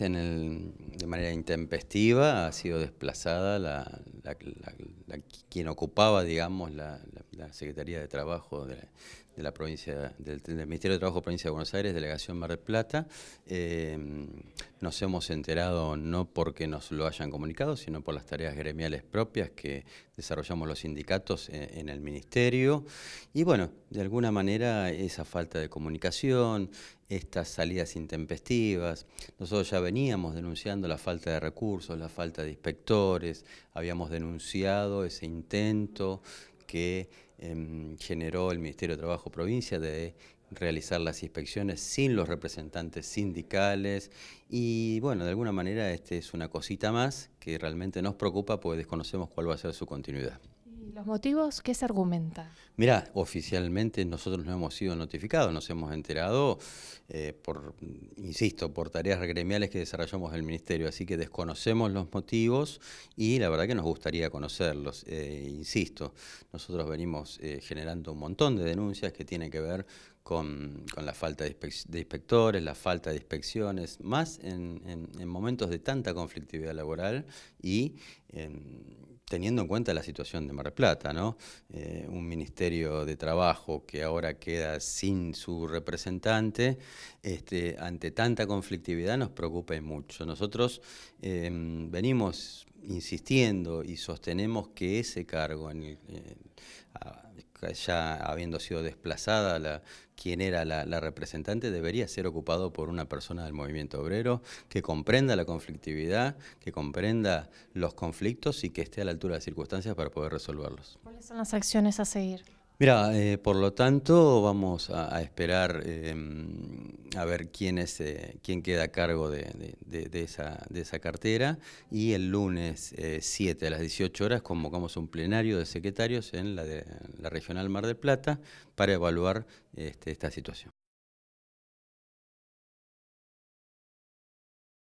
En de manera intempestiva ha sido desplazada quien ocupaba, digamos, la, Secretaría de Trabajo de la, provincia, del, Ministerio de Trabajo Provincia de Buenos Aires, Delegación Mar del Plata. Eh, nos hemos enterado no porque nos lo hayan comunicado, sino por las tareas gremiales propias que desarrollamos los sindicatos e, en el Ministerio. Y bueno, de alguna manera esa falta de comunicación, estas salidas intempestivas. Nosotros ya veníamos denunciando la falta de recursos, la falta de inspectores, habíamos denunciado ese intento que em, generó el Ministerio de Trabajo Provincia de realizar las inspecciones sin los representantes sindicales y bueno, de alguna manera este es una cosita más que realmente nos preocupa porque desconocemos cuál va a ser su continuidad. ¿Los motivos qué se argumenta? Mira, oficialmente nosotros no hemos sido notificados, nos hemos enterado eh, por, insisto, por tareas gremiales que desarrollamos el Ministerio, así que desconocemos los motivos y la verdad que nos gustaría conocerlos. Eh, insisto, nosotros venimos eh, generando un montón de denuncias que tienen que ver con, la falta de, inspectores, la falta de inspecciones, más en, en momentos de tanta conflictividad laboral y en teniendo en cuenta la situación de Mar del Plata, ¿no? Eh, un Ministerio de Trabajo que ahora queda sin su representante, este, ante tanta conflictividad nos preocupa mucho. Nosotros em, venimos insistiendo y sostenemos que ese cargo en el, eh, ya habiendo sido desplazada la, quien era la, la, representante, debería ser ocupado por una persona del movimiento obrero que comprenda la conflictividad, que comprenda los conflictos y que esté a la altura de las circunstancias para poder resolverlos. ¿Cuáles son las acciones a seguir? Mira, eh, por lo tanto, vamos a, esperar em, a ver quién, es, eh, quién queda a cargo de, de, esa, de, esa, cartera. Y el lunes 7 eh, a las 18 horas convocamos un plenario de secretarios en la, Regional Mar del Plata para evaluar este, esta situación.